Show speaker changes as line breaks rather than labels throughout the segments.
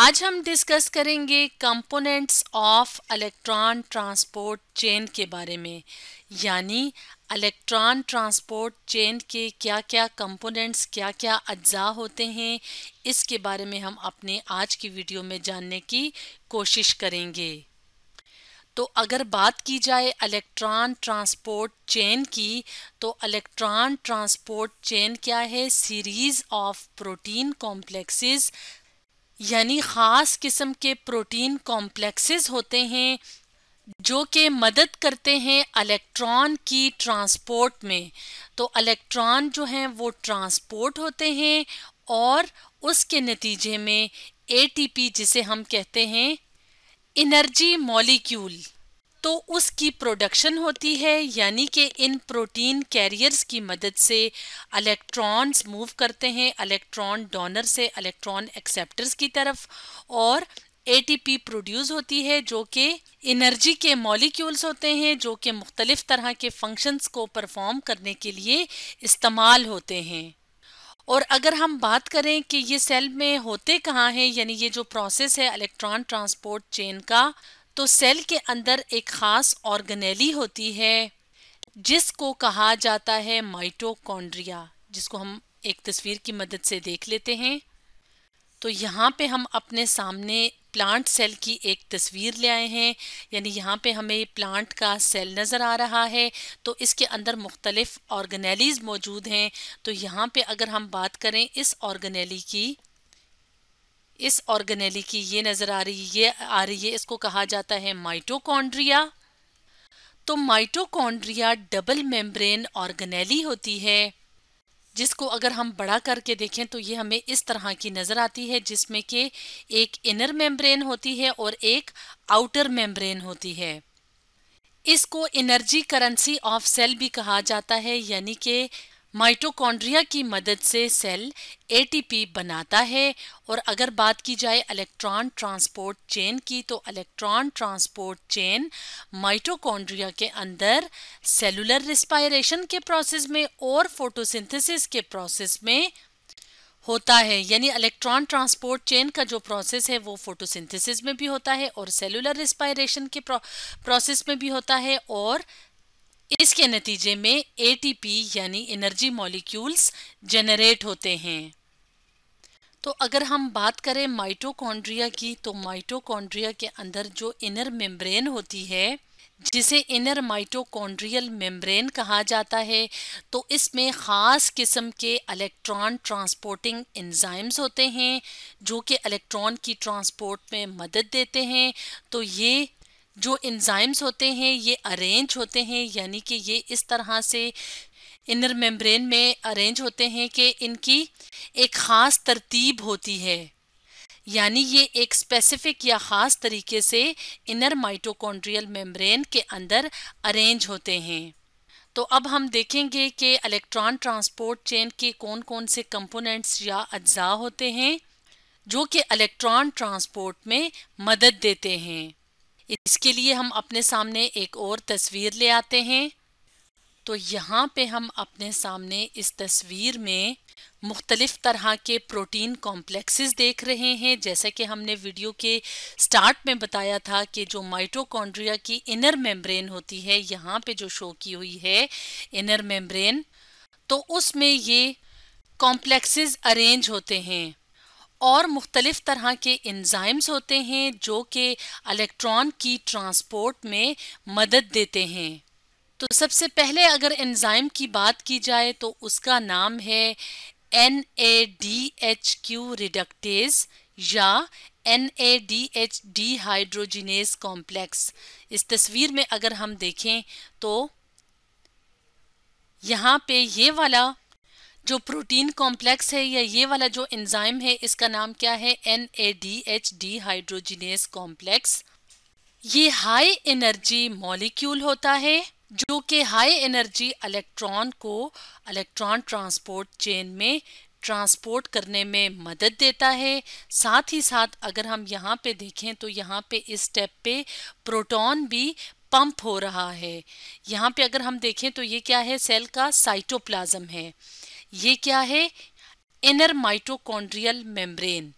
आज हम डिस्कस करेंगे components of electron transport chain के बारे में यानी इलेक्ट्रॉन ट्रांसपोर्ट चेन के क्या क्या कंपोनेंट्स क्या क्या अज्जा होते हैं इसके बारे में हम अपने आज की वीडियो में जानने की कोशिश करेंगे तो अगर बात की जाए इलेक्ट्रॉन ट्रांसपोर्ट चेन की तो इलेक्ट्रॉन ट्रांसपोर्ट चेन क्या है सीरीज ऑफ प्रोटीन कॉम्प्लेक्सेस यानी ख़ास किस्म के प्रोटीन कॉम्प्लेक्सेस होते हैं जो कि मदद करते हैं इलेक्ट्रॉन की ट्रांसपोर्ट में तो इलेक्ट्रॉन जो हैं वो ट्रांसपोर्ट होते हैं और उसके नतीजे में एटीपी जिसे हम कहते हैं एनर्जी मॉलिक्यूल तो उसकी प्रोडक्शन होती है यानी कि इन प्रोटीन कैरियर्स की मदद से इलेक्ट्रॉन्स मूव करते हैं इलेक्ट्रॉन डोनर से इलेक्ट्रॉन एक्सेप्टर्स की तरफ और एटीपी प्रोड्यूस होती है जो कि एनर्जी के मॉलिक्यूल्स होते हैं जो कि मुख्तलिफ तरह के फंक्शंस को परफॉर्म करने के लिए इस्तेमाल होते हैं और अगर हम बात करें कि ये सेल में होते कहाँ हैं यानी ये जो प्रोसेस है इलेक्ट्रॉन ट्रांसपोर्ट चेन का तो सेल के अंदर एक खास ऑर्गेनेली होती है जिसको कहा जाता है माइटोकॉन्ड्रिया जिसको हम एक तस्वीर की मदद से देख लेते हैं तो यहाँ पे हम अपने सामने प्लांट सेल की एक तस्वीर ले आए हैं यानी यहाँ पे हमें प्लांट का सेल नज़र आ रहा है तो इसके अंदर मुख्तलिफ ऑर्गेनेलीज मौजूद हैं तो यहाँ पे अगर हम बात करें इस ऑर्गेनेली की इस ऑर्गेनेली की ये नज़र आ रही है ये आ रही है इसको कहा जाता है माइटोकॉन्ड्रिया तो माइटोकॉन्ड्रिया डबल मेम्ब्रेन ऑर्गेनेली होती है जिसको अगर हम बड़ा करके देखें तो ये हमें इस तरह की नज़र आती है जिसमें कि एक इनर मेम्ब्रेन होती है और एक आउटर मेम्ब्रेन होती है इसको एनर्जी करेंसी ऑफ सेल भी कहा जाता है यानी कि माइटोकॉन्ड्रिया की मदद से सेल एटीपी बनाता है और अगर बात की जाए इलेक्ट्रॉन ट्रांसपोर्ट चेन की तो इलेक्ट्रॉन ट्रांसपोर्ट चेन माइटोकॉन्ड्रिया के अंदर सेलुलर रिस्पायरेशन के प्रोसेस में और फोटोसिंथेसिस के प्रोसेस में होता है यानी इलेक्ट्रॉन ट्रांसपोर्ट चेन का जो प्रोसेस है वो फोटोसिंथेसिस में भी होता है और सेलुलर रिस्पायरेशन के प्रोसेस में भी होता है और इसके नतीजे में एटीपी यानी एनर्जी मॉलिक्यूल्स जनरेट होते हैं तो अगर हम बात करें माइटोकॉन्ड्रिया की तो माइटोकॉन्ड्रिया के अंदर जो इनर मेम्ब्रेन होती है जिसे इनर माइटोकॉन्ड्रियल मेम्ब्रेन कहा जाता है तो इसमें ख़ास किस्म के इलेक्ट्रॉन ट्रांसपोर्टिंग एंजाइम्स होते हैं जो कि इलेक्ट्रॉन की ट्रांसपोर्ट में मदद देते हैं तो ये जो इंजाइम्स होते हैं ये अरेंज होते हैं यानी कि ये इस तरह से इनर मेम्ब्रेन में अरेंज होते हैं कि इनकी एक ख़ास तरतीब होती है यानी ये एक स्पेसिफिक या ख़ास तरीके से इनर माइटोकॉन्ड्रियल मेम्ब्रेन के अंदर अरेंज होते हैं तो अब हम देखेंगे कि इलेक्ट्रॉन ट्रांसपोर्ट चेन के कौन कौन से कंपोनेंट्स या अज्जा होते हैं जो कि इलेक्ट्रॉन ट्रांसपोर्ट में मदद देते हैं इसके लिए हम अपने सामने एक और तस्वीर ले आते हैं तो यहाँ पे हम अपने सामने इस तस्वीर में मुख्तलिफ तरह के प्रोटीन कॉम्प्लेक्सेस देख रहे हैं जैसे कि हमने वीडियो के स्टार्ट में बताया था कि जो माइटोकॉन्ड्रिया की इनर मेम्ब्रेन होती है यहाँ पे जो शो की हुई है इनर मेम्ब्रेन तो उसमें ये कॉम्प्लेक्सेस अरेंज होते हैं और मुख्तलिफ़ तरह के इंजाइम्स होते हैं जो कि इलेक्ट्रॉन की ट्रांसपोर्ट में मदद देते हैं तो सबसे पहले अगर एंजाइम की बात की जाए तो उसका नाम है N A D H Q reductase या N A D H dehydrogenase complex इस तस्वीर में अगर हम देखें तो यहाँ पे ये वाला जो प्रोटीन कॉम्प्लेक्स है या ये वाला जो एंजाइम है इसका नाम क्या है N A D H dehydrogenase complex ये हाई एनर्जी मॉलिक्यूल होता है जो कि हाई एनर्जी इलेक्ट्रॉन को इलेक्ट्रॉन ट्रांसपोर्ट चेन में ट्रांसपोर्ट करने में मदद देता है साथ ही साथ अगर हम यहाँ पे देखें तो यहाँ पे इस स्टेप पे प्रोटॉन भी पंप हो रहा है यहाँ पे अगर हम देखें तो ये क्या है सेल का साइटोप्लाज्म है ये क्या है inner mitochondrial membrane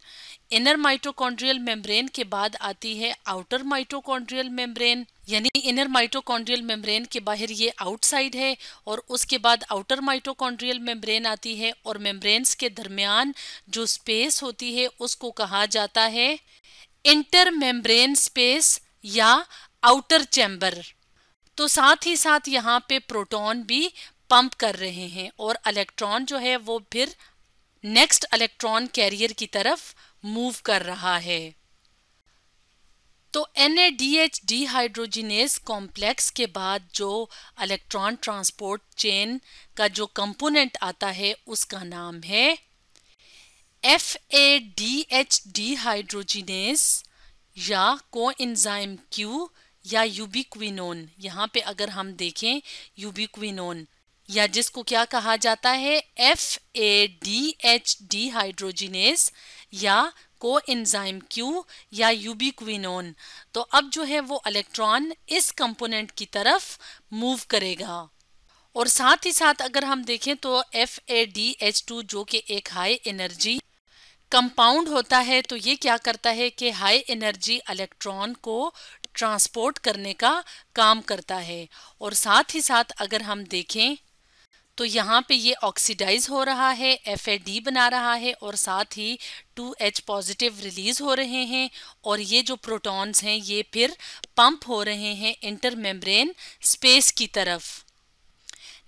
inner mitochondrial membrane के बाद आती है आउटर माइटोकॉन्ड्रियल मेम्ब्रेन यानी इनर माइटोकॉन्ड्रियल मेम्ब्रेन के बाहर ये आउटसाइड है और उसके बाद आउटर माइटोकॉन्ड्रियल मेम्ब्रेन आती है और मेम्ब्रेन्स के दरमियान जो स्पेस होती है उसको कहा जाता है इंटर मेम्ब्रेन स्पेस या आउटर चैम्बर तो साथ ही साथ यहाँ पे प्रोटॉन भी पंप कर रहे हैं और इलेक्ट्रॉन जो है वो फिर नेक्स्ट इलेक्ट्रॉन कैरियर की तरफ मूव कर रहा है तो N A D H dehydrogenase complex के बाद जो इलेक्ट्रॉन ट्रांसपोर्ट चेन का जो कंपोनेंट आता है उसका नाम है F A D H dehydrogenase या को इन्जाइम क्यू या यूबिक्विनोन यहाँ पे अगर हम देखें यूबिक्विनोन या जिसको क्या कहा जाता है F A D H dehydrogenase या को एंजाइम क्यू या यूबिक्विनोन तो अब जो है वो इलेक्ट्रॉन इस कंपोनेंट की तरफ मूव करेगा और साथ ही साथ अगर हम देखें तो F A D H two जो कि एक हाई एनर्जी कंपाउंड होता है तो ये क्या करता है कि हाई एनर्जी इलेक्ट्रॉन को ट्रांसपोर्ट करने का काम करता है और साथ ही साथ अगर हम देखें तो यहाँ पे ये ऑक्सीडाइज हो रहा है एफ बना रहा है और साथ ही टू एच पॉजिटिव रिलीज हो रहे हैं और ये जो प्रोटॉन्स हैं ये फिर पंप हो रहे हैं इंटर मेम्ब्रेन स्पेस की तरफ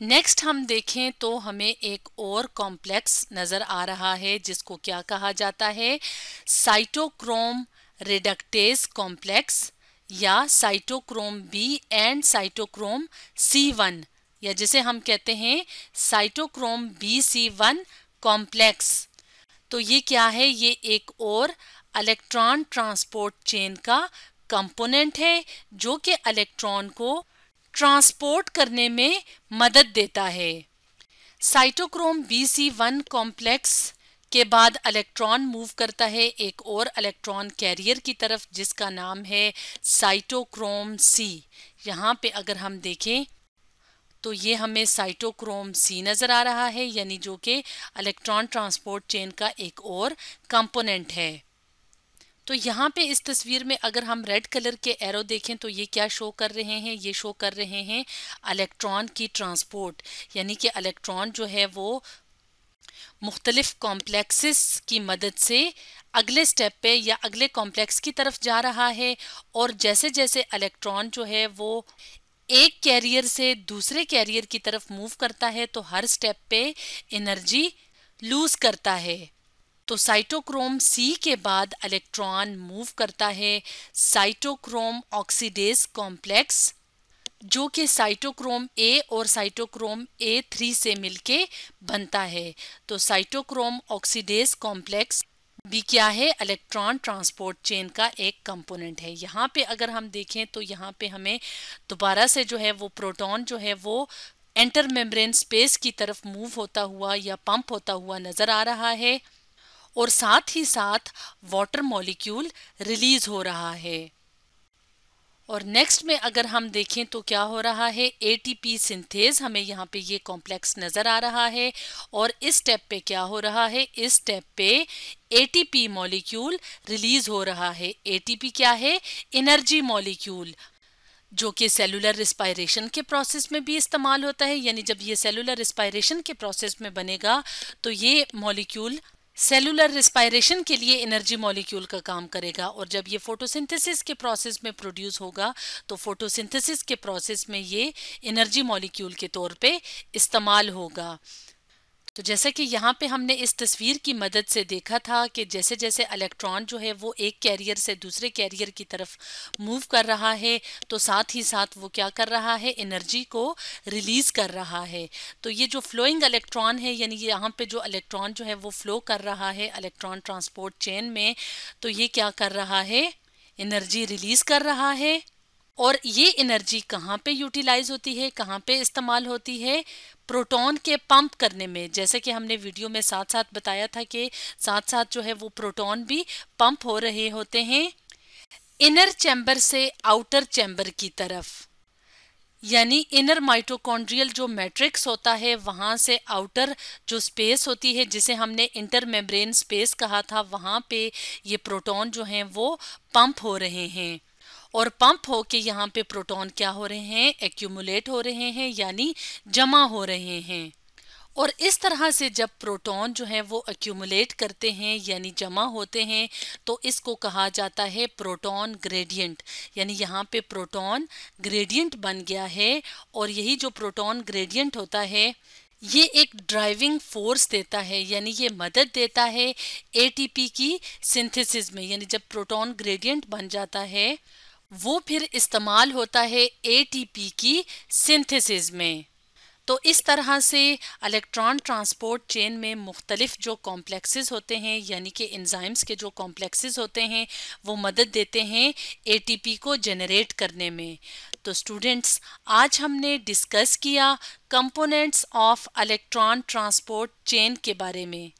नेक्स्ट हम देखें तो हमें एक और कॉम्प्लेक्स नज़र आ रहा है जिसको क्या कहा जाता है साइटोक्रोम रिडक्टेज कॉम्प्लेक्स या cytochrome B and cytochrome C one या जिसे हम कहते हैं cytochrome B C one complex तो ये क्या है ये एक और इलेक्ट्रॉन ट्रांसपोर्ट चेन का कंपोनेंट है जो कि इलेक्ट्रॉन को ट्रांसपोर्ट करने में मदद देता है cytochrome B C one complex के बाद इलेक्ट्रॉन मूव करता है एक और इलेक्ट्रॉन कैरियर की तरफ जिसका नाम है साइटोक्रोम सी यहाँ पे अगर हम देखें तो ये हमें साइटोक्रोम सी नज़र आ रहा है यानी जो कि इलेक्ट्रॉन ट्रांसपोर्ट चेन का एक और कंपोनेंट है तो यहाँ पे इस तस्वीर में अगर हम रेड कलर के एरो देखें तो ये क्या शो कर रहे हैं ये शो कर रहे हैं इलेक्ट्रॉन की ट्रांसपोर्ट यानी कि इलेक्ट्रॉन जो है वो मुख्तलिफ कॉम्प्लेक्सेस की मदद से अगले स्टेप पे या अगले कॉम्प्लेक्स की तरफ जा रहा है और जैसे जैसे इलेक्ट्रॉन जो है वो एक कैरियर से दूसरे कैरियर की तरफ मूव करता है तो हर स्टेप पे एनर्जी लूज करता है तो साइटोक्रोम सी के बाद इलेक्ट्रॉन मूव करता है साइटोक्रोम ऑक्सीडेज कॉम्प्लेक्स जो कि साइटोक्रोम ए और साइटोक्रोम ए थ्री से मिलके बनता है तो साइटोक्रोम ऑक्सीडेज कॉम्प्लेक्स बी क्या है इलेक्ट्रॉन ट्रांसपोर्ट चेन का एक कंपोनेंट है यहाँ पे अगर हम देखें तो यहाँ पे हमें दोबारा से जो है वो प्रोटॉन जो है वो एंटर मेम्ब्रेन स्पेस की तरफ मूव होता हुआ या पंप होता हुआ नज़र आ रहा है और साथ ही साथ वाटर मॉलिक्यूल रिलीज हो रहा है और नेक्स्ट में अगर हम देखें तो क्या हो रहा है एटीपी सिंथेज हमें यहाँ पे ये कॉम्प्लेक्स नज़र आ रहा है और इस स्टेप पे क्या हो रहा है इस स्टेप पे एटीपी मॉलिक्यूल रिलीज हो रहा है एटीपी क्या है एनर्जी मॉलिक्यूल जो कि सेलुलर रिस्पायरेशन के प्रोसेस में भी इस्तेमाल होता है यानी जब ये सेलुलर रिस्पायरेशन के प्रोसेस में बनेगा तो ये मॉलिक्यूल सेलुलर रिस्पायरेशन के लिए एनर्जी मॉलिक्यूल का काम करेगा और जब ये फोटोसिंथेसिस के प्रोसेस में प्रोड्यूस होगा तो फोटोसिंथेसिस के प्रोसेस में ये एनर्जी मॉलिक्यूल के तौर पे इस्तेमाल होगा तो जैसा कि यहाँ पे हमने इस तस्वीर की मदद से देखा था कि जैसे जैसे इलेक्ट्रॉन जो है वो एक कैरियर से दूसरे कैरियर की तरफ मूव कर रहा है तो साथ ही साथ वो क्या कर रहा है एनर्जी को रिलीज़ कर रहा है तो ये जो फ्लोइंग इलेक्ट्रॉन है यानी यहाँ पे जो इलेक्ट्रॉन जो है वो फ्लो कर रहा है इलेक्ट्रॉन ट्रांसपोर्ट चेन में तो ये क्या कर रहा है एनर्जी रिलीज़ कर रहा है और ये एनर्जी कहाँ पे यूटिलाइज होती है कहाँ पे इस्तेमाल होती है प्रोटॉन के पंप करने में जैसे कि हमने वीडियो में साथ साथ बताया था कि साथ साथ जो है वो प्रोटॉन भी पंप हो रहे होते हैं इनर चैम्बर से आउटर चैम्बर की तरफ यानी इनर माइटोकॉन्ड्रियल जो मैट्रिक्स होता है वहाँ से आउटर जो स्पेस होती है जिसे हमने इंटर मेम्ब्रेन स्पेस कहा था वहाँ पे ये प्रोटॉन जो हैं वो पंप हो रहे हैं और पंप होके यहाँ पे प्रोटॉन क्या हो रहे हैं एक्यूमुलेट हो रहे हैं यानी जमा हो रहे हैं और इस तरह से जब प्रोटॉन जो है वो एक्यूमुलेट करते हैं यानी जमा होते हैं तो इसको कहा जाता है प्रोटॉन ग्रेडियंट यानी यहाँ पे प्रोटॉन ग्रेडियंट बन गया है और यही जो प्रोटॉन ग्रेडियंट होता है ये एक ड्राइविंग फोर्स देता है यानी ये मदद देता है एटीपी की सिंथेसिस में यानी जब प्रोटॉन ग्रेडियंट बन जाता है वो फिर इस्तेमाल होता है एटीपी की सिंथेसिस में तो इस तरह से इलेक्ट्रॉन ट्रांसपोर्ट चेन में मुख्तलिफ जो कॉम्प्लेक्सेस होते हैं यानी कि एंजाइम्स के जो कॉम्प्लेक्सेस होते हैं वो मदद देते हैं एटीपी को जनरेट करने में तो स्टूडेंट्स आज हमने डिस्कस किया components of electron transport chain के बारे में